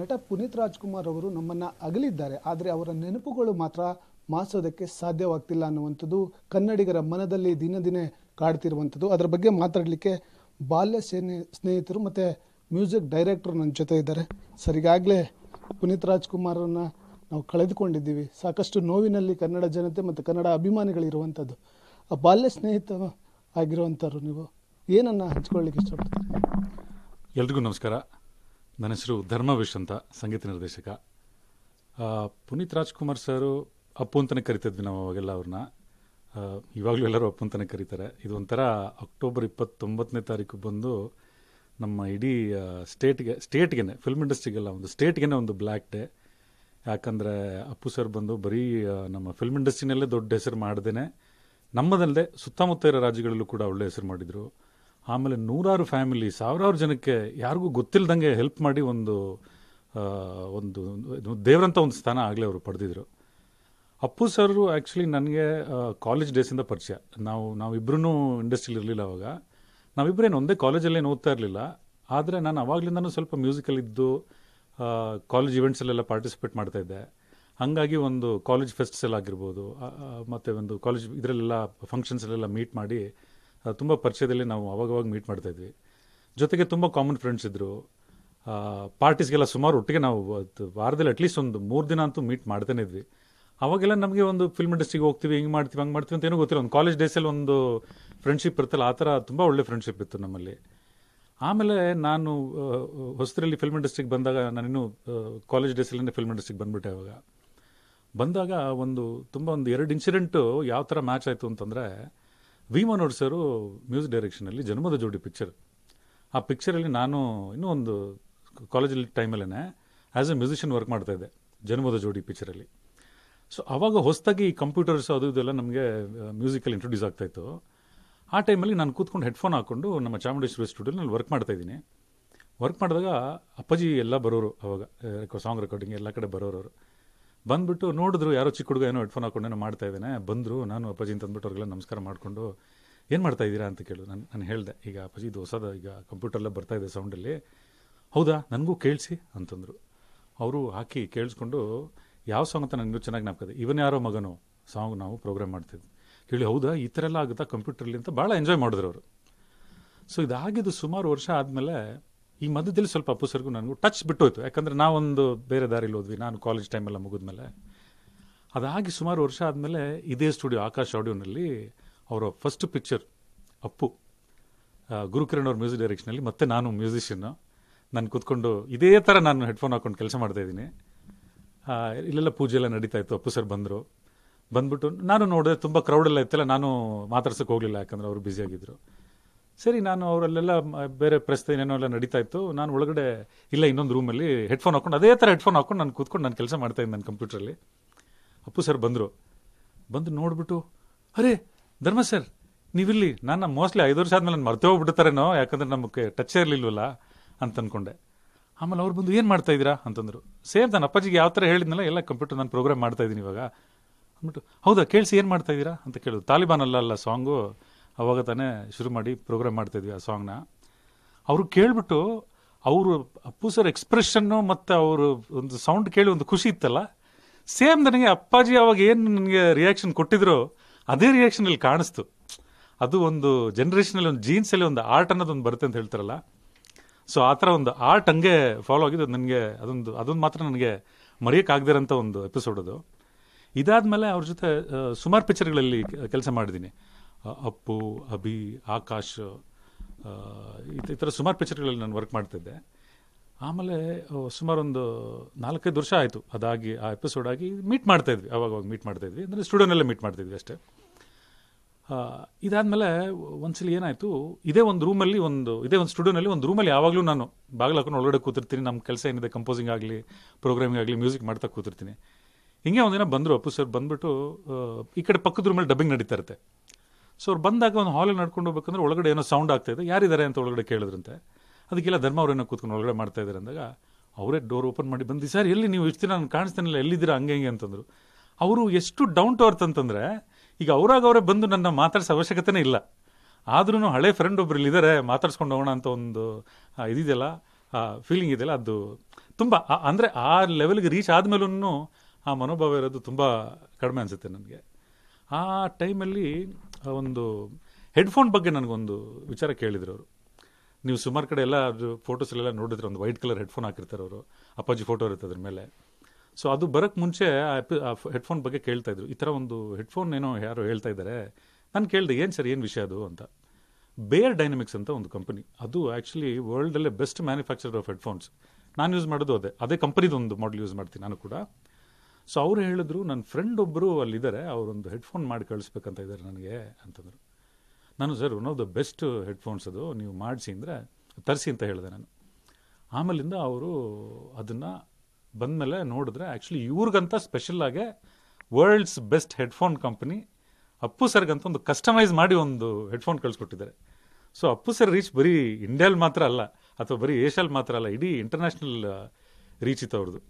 ನಟ ಪುನೀತ್ ರಾಜ್ಕುಮಾರ್ ಅವರು ನಮ್ಮನ್ನು ಅಗಲಿದ್ದಾರೆ ಆದರೆ ಅವರ ನೆನಪುಗಳು ಮಾತ್ರ ಮಾಸೋದಕ್ಕೆ ಸಾಧ್ಯವಾಗ್ತಿಲ್ಲ ಅನ್ನುವಂಥದ್ದು ಕನ್ನಡಿಗರ ಮನದಲ್ಲಿ ದಿನ ದಿನೇ ಕಾಡ್ತಿರುವಂಥದ್ದು ಅದರ ಬಗ್ಗೆ ಮಾತಾಡಲಿಕ್ಕೆ ಬಾಲ್ಯ ಸೇನೆ ಸ್ನೇಹಿತರು ಮತ್ತು ಮ್ಯೂಸಿಕ್ ಡೈರೆಕ್ಟರ್ ನನ್ನ ಜೊತೆ ಇದ್ದಾರೆ ಸರಿಗಾಗಲೇ ಪುನೀತ್ ರಾಜ್ಕುಮಾರನ್ನು ನಾವು ಕಳೆದುಕೊಂಡಿದ್ದೀವಿ ಸಾಕಷ್ಟು ನೋವಿನಲ್ಲಿ ಕನ್ನಡ ಜನತೆ ಮತ್ತು ಕನ್ನಡ ಅಭಿಮಾನಿಗಳಿರುವಂಥದ್ದು ಆ ಬಾಲ್ಯ ಸ್ನೇಹಿತ ಆಗಿರುವಂಥವ್ರು ನೀವು ಏನನ್ನು ಹಂಚ್ಕೊಳ್ಳಿಕ್ಕೆ ಇಷ್ಟಪಡ್ತೀರಿ ಎಲ್ರಿಗೂ ನಮಸ್ಕಾರ ನನ್ನ ಹೆಸರು ಧರ್ಮವಿಶ್ ಅಂತ ಸಂಗೀತ ನಿರ್ದೇಶಕ ಪುನೀತ್ ರಾಜ್ಕುಮಾರ್ ಸರು ಅಪ್ಪು ಅಂತಲೇ ಕರಿತಿದ್ವಿ ನಾವು ಅವಾಗೆಲ್ಲ ಅವ್ರನ್ನ ಇವಾಗಲೂ ಎಲ್ಲರೂ ಅಪ್ಪು ಅಂತಲೇ ಕರೀತಾರೆ ಇದು ಒಂಥರ ಅಕ್ಟೋಬರ್ ಇಪ್ಪತ್ತೊಂಬತ್ತನೇ ತಾರೀಕು ಬಂದು ನಮ್ಮ ಇಡೀ ಸ್ಟೇಟ್ಗೆ ಸ್ಟೇಟ್ಗೆ ಫಿಲ್ಮ್ ಇಂಡಸ್ಟ್ರಿಗೆಲ್ಲ ಒಂದು ಸ್ಟೇಟ್ಗೆ ಒಂದು ಬ್ಲ್ಯಾಕ್ ಡೇ ಯಾಕಂದರೆ ಅಪ್ಪು ಸರ್ ಬಂದು ಬರೀ ನಮ್ಮ ಫಿಲ್ಮ್ ಇಂಡಸ್ಟ್ರಿನಲ್ಲೇ ದೊಡ್ಡ ಹೆಸರು ಮಾಡ್ದೇ ನಮ್ಮದಲ್ಲದೆ ಸುತ್ತಮುತ್ತ ಇರೋ ರಾಜ್ಯಗಳಲ್ಲೂ ಕೂಡ ಒಳ್ಳೆ ಹೆಸರು ಮಾಡಿದರು ಆಮೇಲೆ ನೂರಾರು ಫ್ಯಾಮಿಲಿ ಸಾವಿರಾರು ಜನಕ್ಕೆ ಯಾರಿಗೂ ಗೊತ್ತಿಲ್ಲದಂಗೆ ಹೆಲ್ಪ್ ಮಾಡಿ ಒಂದು ಒಂದು ದೇವರಂತ ಒಂದು ಸ್ಥಾನ ಆಗಲೇ ಅವರು ಪಡೆದಿದ್ರು ಅಪ್ಪು ಸರ್ ಆ್ಯಕ್ಚುಲಿ ನನಗೆ ಕಾಲೇಜ್ ಡೇಸಿಂದ ಪರಿಚಯ ನಾವು ನಾವಿಬ್ಬರೂ ಇಂಡಸ್ಟ್ರಿಲಿ ಇರಲಿಲ್ಲ ಅವಾಗ ನಾವಿಬ್ಬರೇನು ಒಂದೇ ಕಾಲೇಜಲ್ಲೇನು ಓದ್ತಾ ಇರಲಿಲ್ಲ ಆದರೆ ನಾನು ಅವಾಗಲಿಂದನೂ ಸ್ವಲ್ಪ ಮ್ಯೂಸಿಕಲ್ ಇದ್ದು ಕಾಲೇಜ್ ಇವೆಂಟ್ಸಲ್ಲೆಲ್ಲ ಪಾರ್ಟಿಸಿಪೇಟ್ ಮಾಡ್ತಾಯಿದ್ದೆ ಹಾಗಾಗಿ ಒಂದು ಕಾಲೇಜ್ ಫೆಸ್ಟ್ಸಲ್ಲಾಗಿರ್ಬೋದು ಆಗಿರ್ಬೋದು ಮತ್ತು ಒಂದು ಕಾಲೇಜ್ ಇದರಲ್ಲೆಲ್ಲ ಫಂಕ್ಷನ್ಸಲ್ಲೆಲ್ಲ ಮೀಟ್ ಮಾಡಿ ತುಂಬ ಪರಿಚಯದಲ್ಲಿ ನಾವು ಅವಾಗವಾಗ ಮೀಟ್ ಮಾಡ್ತಾ ಇದ್ವಿ ಜೊತೆಗೆ ತುಂಬ ಕಾಮನ್ ಫ್ರೆಂಡ್ಸ್ ಇದ್ದರು ಪಾರ್ಟೀಸ್ಗೆಲ್ಲ ಸುಮಾರು ಒಟ್ಟಿಗೆ ನಾವು ವಾರದಲ್ಲಿ ಅಟ್ಲೀಸ್ಟ್ ಒಂದು ಮೂರು ದಿನ ಅಂತೂ ಮೀಟ್ ಮಾಡ್ತಾನೆ ಇದ್ವಿ ಅವಾಗೆಲ್ಲ ನಮಗೆ ಒಂದು ಫಿಲ್ಮ್ ಇಂಡಸ್ಟ್ರಿಗೆ ಹೋಗ್ತೀವಿ ಹಿಂಗೆ ಮಾಡ್ತೀವಿ ಹಂಗೆ ಮಾಡ್ತೀವಿ ಅಂತ ಏನೂ ಗೊತ್ತಿಲ್ಲ ಒಂದು ಕಾಲೇಜ್ ಡೇಸಲ್ಲಿ ಒಂದು ಫ್ರೆಂಡ್ಶಿಪ್ ಇರ್ತಲ್ಲ ಆ ಥರ ತುಂಬ ಒಳ್ಳೆ ಫ್ರೆಂಡ್ಶಿಪ್ ಇತ್ತು ನಮ್ಮಲ್ಲಿ ಆಮೇಲೆ ನಾನು ಹೊಸದಲ್ಲಿ ಫಿಲ್ಮ್ ಇಂಡಸ್ಟ್ರಿಗೆ ಬಂದಾಗ ನಾನಿನ್ನೂ ಕಾಲೇಜ್ ಡೇಸಲ್ಲೇ ಫಿಲ್ಮ್ ಇಂಡಸ್ಟ್ರಿಗೆ ಬಂದುಬಿಟ್ಟೆ ಅವಾಗ ಬಂದಾಗ ಒಂದು ತುಂಬ ಒಂದು ಎರಡು ಇನ್ಸಿಡೆಂಟು ಯಾವ ಥರ ಮ್ಯಾಚ್ ಆಯಿತು ಅಂತಂದರೆ ವಿ ಮನೋಹರ್ ಸರು ಮ್ಯೂಸಿಕ್ ಡೈರೆಕ್ಷನಲ್ಲಿ ಜನ್ಮದ ಜೋಡಿ ಪಿಕ್ಚರ್ ಆ ಪಿಕ್ಚರಲ್ಲಿ ನಾನು ಇನ್ನೂ ಒಂದು ಕಾಲೇಜಲ್ಲಿ ಟೈಮಲ್ಲೇ ಆ್ಯಸ್ ಎ ಮ್ಯೂಸಿಷಿಯನ್ ವರ್ಕ್ ಮಾಡ್ತಾಯಿದ್ದೆ ಜನ್ಮದ ಜೋಡಿ ಪಿಕ್ಚರಲ್ಲಿ ಸೊ ಅವಾಗ ಹೊಸದಾಗಿ ಕಂಪ್ಯೂಟರ್ಸ್ ಅದು ಇದೆಲ್ಲ ನಮಗೆ ಮ್ಯೂಸಿಕಲ್ಲಿ ಇಂಟ್ರೊಡ್ಯೂಸ್ ಆಗ್ತಾಯಿತ್ತು ಆ ಟೈಮಲ್ಲಿ ನಾನು ಕೂತ್ಕೊಂಡು ಹೆಡ್ಫೋನ್ ಹಾಕ್ಕೊಂಡು ನಮ್ಮ ಚಾಮುಂಡೇಶ್ವರಿ ಸ್ಟುಡಿಯೋನಲ್ಲಿ ವರ್ಕ್ ಮಾಡ್ತಾ ಇದ್ದೀನಿ ವರ್ಕ್ ಮಾಡಿದಾಗ ಅಪ್ಪಾಜಿ ಎಲ್ಲ ಬರೋರು ಅವಾಗ ಸಾಂಗ್ ರೆಕಾರ್ಡಿಂಗ್ ಎಲ್ಲ ಕಡೆ ಬರೋರು ಬಂದ್ಬಿಟ್ಟು ನೋಡಿದ್ರು ಯಾರೋ ಚಿಕ್ಕ ಹುಡುಗ ಏನೋ ಹೆಡ್ಫೋನ್ ಹಾಕೊಂಡೇನೋ ಮಾಡ್ತಾ ಇದ್ದೇನೆ ಬಂದರು ನಾನು ಅಪ್ಪಾಜಿ ಅಂತ ಅವ್ರಿಗೆಲ್ಲ ನಮಸ್ಕಾರ ಮಾಡಿಕೊಂಡು ಏನು ಮಾಡ್ತಾ ಇದ್ದೀರಾ ಅಂತ ಕೇಳು ನಾನು ನಾನು ಹೇಳಿದೆ ಈಗ ಅಪ್ಪಾಜಿ ಇದು ಹೊಸದ ಈಗ ಕಂಪ್ಯೂಟರ್ಲ್ಲೇ ಬರ್ತಾ ಇದೆ ಸೌಂಡಲ್ಲಿ ಹೌದಾ ನನಗೂ ಕೇಳಿಸಿ ಅಂತಂದರು ಅವರು ಹಾಕಿ ಕೇಳಿಸ್ಕೊಂಡು ಯಾವ ಸಾಂಗ್ ಅಂತ ನನಗೂ ಚೆನ್ನಾಗಿ ನಾಪ್ಕದೆ ಇವನ್ ಯಾರೋ ಮಗನೋ ಸಾಂಗ್ ನಾವು ಪ್ರೋಗ್ರಾಮ್ ಮಾಡ್ತಿದ್ವಿ ಕೇಳಿ ಹೌದಾ ಈ ಥರ ಎಲ್ಲ ಆಗುತ್ತಾ ಕಂಪ್ಯೂಟರ್ಲಿ ಅಂತ ಭಾಳ ಎಂಜಾಯ್ ಮಾಡಿದ್ರು ಅವರು ಸೊ ಇದಾಗಿದ್ದು ಸುಮಾರು ವರ್ಷ ಆದಮೇಲೆ ಈ ಮಧ್ಯದಲ್ಲಿ ಸ್ವಲ್ಪ ಅಪ್ಪುಸರಿಗೂ ನನಗೂ ಟಚ್ ಬಿಟ್ಟೋಯ್ತು ಯಾಕಂದರೆ ನಾವೊಂದು ಬೇರೆ ದಾರಿಲಿ ಹೋದ್ವಿ ನಾನು ಕಾಲೇಜ್ ಟೈಮೆಲ್ಲ ಮುಗಿದ್ಮೇಲೆ ಅದಾಗಿ ಸುಮಾರು ವರ್ಷ ಆದಮೇಲೆ ಇದೇ ಸ್ಟುಡಿಯೋ ಆಕಾಶ್ ಆಡಿಯೋನಲ್ಲಿ ಅವರ ಫಸ್ಟ್ ಪಿಕ್ಚರ್ ಅಪ್ಪು ಗುರುಕಿರಣ್ ಅವ್ರ ಮ್ಯೂಸಿಕ್ ಡೈರೆಕ್ಷನಲ್ಲಿ ಮತ್ತೆ ನಾನು ಮ್ಯೂಸಿಷಿಯನ್ನು ನಾನು ಕೂತ್ಕೊಂಡು ಇದೇ ಥರ ನಾನು ಹೆಡ್ಫೋನ್ ಹಾಕೊಂಡು ಕೆಲಸ ಇದ್ದೀನಿ ಇಲ್ಲೆಲ್ಲ ಪೂಜೆ ಎಲ್ಲ ನಡೀತಾ ಇತ್ತು ಅಪ್ಪು ಸರ್ ಬಂದರು ಬಂದ್ಬಿಟ್ಟು ನಾನು ನೋಡಿದೆ ತುಂಬ ಕ್ರೌಡೆಲ್ಲ ಇತ್ತಲ್ಲ ನಾನು ಮಾತಾಡ್ಸೋಕ್ಕೆ ಹೋಗಲಿಲ್ಲ ಯಾಕಂದ್ರೆ ಅವರು ಬ್ಯುಸಿಯಾಗಿದ್ದರು ಸರಿ ನಾನು ಅವರಲ್ಲೆಲ್ಲ ಬೇರೆ ಪ್ರಶ್ನೆ ಏನೇನೋ ಎಲ್ಲ ನಡೀತಾ ಇತ್ತು ನಾನು ಒಳಗಡೆ ಇಲ್ಲ ಇನ್ನೊಂದು ರೂಮಲ್ಲಿ ಹೆಡ್ಫೋನ್ ಹಾಕೊಂಡು ಅದೇ ಥರ ಹೆಡ್ಫೋನ್ ಹಾಕ್ಕೊಂಡು ನಾನು ಕೂತ್ಕೊಂಡು ನಾನು ಕೆಲಸ ಮಾಡ್ತಾ ಇದ್ದೆ ನನ್ನ ಕಂಪ್ಯೂಟ್ರಲ್ಲಿ ಅಪ್ಪು ಸರ್ ಬಂದರು ಬಂದು ನೋಡ್ಬಿಟ್ಟು ಅರೇ ಧರ್ಮ ಸರ್ ನೀವಿಲ್ಲಿ ನಾನು ಮೋಸ್ಟ್ಲಿ ಐದು ವರ್ಷ ಆದಮೇಲೆ ನಾನು ಮರ್ತೇ ಹೋಗ್ಬಿಡ್ತಾರೇನೋ ಯಾಕಂದ್ರೆ ನಮಗೆ ಟಚ್ ಇರಲಿಲ್ವಲ್ಲ ಅಂತ ಅಂದ್ಕೊಂಡೆ ಆಮೇಲೆ ಅವ್ರು ಬಂದು ಏನು ಮಾಡ್ತಾ ಇದ್ದೀರಾ ಅಂತಂದರು ಸೇಮ್ ನಾನು ಅಪ್ಪಾಜಿಗೆ ಯಾವ ಥರ ಹೇಳಿದ್ನಲ್ಲ ಎಲ್ಲ ಕಂಪ್ಯೂಟರ್ ನಾನು ಪ್ರೋಗ್ರಾಮ್ ಮಾಡ್ತಾ ಇದ್ದೀನಿ ಇವಾಗ ಅಂದ್ಬಿಟ್ಟು ಹೌದಾ ಕೇಳಿಸಿ ಏನು ಮಾಡ್ತಾ ಇದ್ದೀರಾ ಅಂತ ಕೇಳಿದ್ರು ತಾಲಿಬಾನ್ ಅಲ್ಲ ಅಲ್ಲ ಸಾಂಗು ಅವಾಗ ತಾನೇ ಶುರು ಮಾಡಿ ಪ್ರೋಗ್ರಾಮ್ ಮಾಡ್ತಾಯಿದ್ವಿ ಆ ಸಾಂಗ್ನ ಅವರು ಕೇಳಿಬಿಟ್ಟು ಅವರು ಅಪ್ಪು ಸರ್ ಎಕ್ಸ್ಪ್ರೆಷನ್ನು ಮತ್ತು ಅವರು ಒಂದು ಸೌಂಡ್ ಕೇಳಿ ಒಂದು ಖುಷಿ ಇತ್ತಲ್ಲ ಸೇಮ್ ನನಗೆ ಅಪ್ಪಾಜಿ ಅವಾಗ ಏನು ನನಗೆ ರಿಯಾಕ್ಷನ್ ಕೊಟ್ಟಿದ್ರು ಅದೇ ರಿಯಾಕ್ಷನ್ ಇಲ್ಲಿ ಕಾಣಿಸ್ತು ಅದು ಒಂದು ಜನ್ರೇಷನಲ್ಲಿ ಒಂದು ಜೀನ್ಸಲ್ಲಿ ಒಂದು ಆರ್ಟ್ ಅನ್ನೋದೊಂದು ಬರುತ್ತೆ ಅಂತ ಹೇಳ್ತಾರಲ್ಲ ಸೊ ಆ ಥರ ಒಂದು ಆರ್ಟ್ ಹಂಗೆ ಫಾಲೋ ಆಗಿದ್ದು ನನಗೆ ಅದೊಂದು ಅದೊಂದು ಮಾತ್ರ ನನಗೆ ಮರೆಯೋಕ್ಕಾಗದಿರೋಂಥ ಒಂದು ಎಪಿಸೋಡ್ ಅದು ಇದಾದ ಮೇಲೆ ಅವ್ರ ಜೊತೆ ಸುಮಾರು ಪಿಕ್ಚರ್ಗಳಲ್ಲಿ ಕೆಲಸ ಮಾಡಿದ್ದೀನಿ ಅಪ್ಪು ಅಭಿ ಆಕಾಶ್ ಈ ಥರ ಸುಮಾರು ಪಿಕ್ಚರ್ಗಳಲ್ಲಿ ನಾನು ವರ್ಕ್ ಮಾಡ್ತಿದ್ದೆ ಆಮೇಲೆ ಸುಮಾರು ಒಂದು ನಾಲ್ಕೈದು ವರ್ಷ ಆಯಿತು ಅದಾಗಿ ಆ ಎಪಿಸೋಡ್ ಆಗಿ ಮೀಟ್ ಮಾಡ್ತಾ ಇದ್ವಿ ಅವಾಗವಾಗ ಮೀಟ್ ಮಾಡ್ತಾಯಿದ್ವಿ ಅಂದರೆ ಸ್ಟುಡಿಯೋನಲ್ಲೇ ಮೀಟ್ ಮಾಡ್ತಿದ್ವಿ ಅಷ್ಟೇ ಇದಾದಮೇಲೆ ಒಂದ್ಸಲ ಏನಾಯಿತು ಇದೇ ಒಂದು ರೂಮಲ್ಲಿ ಒಂದು ಇದೇ ಒಂದು ಸ್ಟುಡಿಯೋನಲ್ಲಿ ಒಂದು ರೂಮಲ್ಲಿ ಯಾವಾಗಲೂ ನಾನು ಬಾಗಿಲು ಹಾಕೊಂಡು ಒಳಗಡೆ ಕೂತಿರ್ತೀನಿ ನಮ್ಮ ಕೆಲಸ ಏನಿದೆ ಕಂಪೋಸಿಂಗ್ ಆಗಲಿ ಪ್ರೋಗ್ರಾಮಿಂಗ್ ಆಗಲಿ ಮ್ಯೂಸಿಕ್ ಮಾಡ್ತಾ ಕೂತಿರ್ತೀನಿ ಹಿಂಗೆ ಒಂದಿನ ಬಂದರು ಅಪ್ಪು ಸರ್ ಬಂದ್ಬಿಟ್ಟು ಈ ಕಡೆ ಪಕ್ಕದ ರೂಮಲ್ಲಿ ಡಬ್ಬಿಂಗ್ ನಡೀತಾ ಇರುತ್ತೆ ಸೊ ಅವ್ರು ಬಂದಾಗ ಒಂದು ಹಾಲಲ್ಲಿ ನಡ್ಕೊಂಡು ಹೋಗ್ಬೇಕಂದ್ರೆ ಒಳಗಡೆ ಏನೋ ಸೌಂಡ್ ಆಗ್ತಾಯಿದೆ ಯಾರಿದ್ದಾರೆ ಅಂತ ಒಳಗಡೆ ಕೇಳಿದ್ರಂತೆ ಅದಕ್ಕೆಲ್ಲ ಧರ್ಮ ಅವರೇನೋ ಕೂತ್ಕೊಂಡು ಒಳಗಡೆ ಮಾಡ್ತಾ ಇದ್ದಾರೆ ಅಂದಾಗ ಅವರೇ ಡೋರ್ ಓಪನ್ ಮಾಡಿ ಬಂದು ಸರ್ ಎಲ್ಲಿ ನೀವು ಇಷ್ಟು ದಿನ ನಾನು ಕಾಣಿಸ್ತಾನಿಲ್ಲ ಎಲ್ಲಿದ್ದೀರಾ ಹಂಗೆ ಹಂಗೆ ಅಂತಂದರು ಅವರು ಎಷ್ಟು ಡೌನ್ ಟು ಅರ್ತ್ ಅಂತಂದರೆ ಈಗ ಅವರಾಗ ಅವರೇ ಬಂದು ನನ್ನ ಮಾತಾಡ್ಸೋ ಅವಶ್ಯಕತೆನೇ ಇಲ್ಲ ಆದ್ರೂ ಹಳೆ ಫ್ರೆಂಡ್ ಒಬ್ರು ಇಲ್ಲಿದ್ದಾರೆ ಮಾತಾಡ್ಸ್ಕೊಂಡು ಹೋಗೋಣ ಅಂತ ಒಂದು ಇದಿದೆಯಲ್ಲ ಫೀಲಿಂಗ್ ಇದೆಯಲ್ಲ ಅದು ತುಂಬ ಅಂದರೆ ಆ ಲೆವೆಲ್ಗೆ ರೀಚ್ ಆದಮೇಲೂ ಆ ಮನೋಭಾವ ಇರೋದು ತುಂಬ ಕಡಿಮೆ ಅನಿಸುತ್ತೆ ನನಗೆ ಆ ಟೈಮಲ್ಲಿ ಒಂದು ಹೆಡ್ಫೋನ್ ಬಗ್ಗೆ ನನಗೊಂದು ವಿಚಾರ ಕೇಳಿದ್ರು ಅವರು ನೀವು ಸುಮಾರು ಕಡೆ ಎಲ್ಲ ಫೋಟೋಸಲ್ಲೆಲ್ಲ ನೋಡಿದ್ರೆ ಒಂದು ವೈಟ್ ಕಲರ್ ಹೆಡ್ಫೋನ್ ಹಾಕಿರ್ತಾರೆ ಅವರು ಅಪ್ಪಾಜಿ ಫೋಟೋ ಇರುತ್ತೆ ಅದ್ರ ಮೇಲೆ ಸೊ ಅದು ಬರೋಕ್ಕೆ ಮುಂಚೆ ಆ ಹೆಡ್ಫೋನ್ ಬಗ್ಗೆ ಕೇಳ್ತಾ ಇದ್ರು ಈ ಥರ ಒಂದು ಹೆಡ್ಫೋನ್ ಏನೋ ಯಾರು ಹೇಳ್ತಾ ಇದ್ದಾರೆ ನಾನು ಕೇಳಿದೆ ಏನು ಸರ್ ಏನು ವಿಷಯ ಅದು ಅಂತ ಬೇರ್ ಡೈನಮಿಕ್ಸ್ ಅಂತ ಒಂದು ಕಂಪನಿ ಅದು ಆ್ಯಕ್ಚುಲಿ ವರ್ಲ್ಡಲ್ಲೇ ಬೆಸ್ಟ್ ಮ್ಯಾನುಫ್ಯಾಕ್ಚರ್ ಆಫ್ ಹೆಡ್ಫೋನ್ಸ್ ನಾನು ಯೂಸ್ ಮಾಡೋದು ಅದೇ ಅದೇ ಒಂದು ಮಾಡೆಲ್ ಯೂಸ್ ಮಾಡ್ತೀನಿ ನಾನು ಕೂಡ ಸೊ ಅವ್ರು ಹೇಳಿದ್ರು ನನ್ನ ಫ್ರೆಂಡ್ ಒಬ್ಬರು ಅಲ್ಲಿದ್ದಾರೆ ಅವರೊಂದು ಹೆಡ್ಫೋನ್ ಮಾಡಿ ಕಳಿಸ್ಬೇಕಂತ ಇದ್ದಾರೆ ನನಗೆ ಅಂತಂದರು ನಾನು sir one of the best headphones ಅದು ನೀವು ಮಾಡಿಸಿ ಅಂದರೆ ತರಿಸಿ ಅಂತ ಹೇಳಿದೆ ನಾನು ಆಮೇಲಿಂದ ಅವರು ಅದನ್ನು ಬಂದಮೇಲೆ ನೋಡಿದ್ರೆ ಆ್ಯಕ್ಚುಲಿ ಇವ್ರಿಗಂತ ಸ್ಪೆಷಲ್ಲಾಗೆ world's best headphone company Appu ಸರ್ಗಂತ ಒಂದು ಕಸ್ಟಮೈಸ್ ಮಾಡಿ ಒಂದು ಹೆಡ್ಫೋನ್ ಕಳಿಸ್ಕೊಟ್ಟಿದ್ದಾರೆ ಸೊ ಅಪ್ಪು ಸರ್ ರೀಚ್ ಬರೀ ಇಂಡಿಯಲ್ಲಿ ಮಾತ್ರ ಅಲ್ಲ ಅಥವಾ ಬರೀ ಏಷ್ಯಾಲ್ ಮಾತ್ರ ಅಲ್ಲ ಇಡೀ ಇಂಟರ್ನ್ಯಾಷನಲ್ ರೀಚ್ ಇತ್ತು ಅವ್ರದ್ದು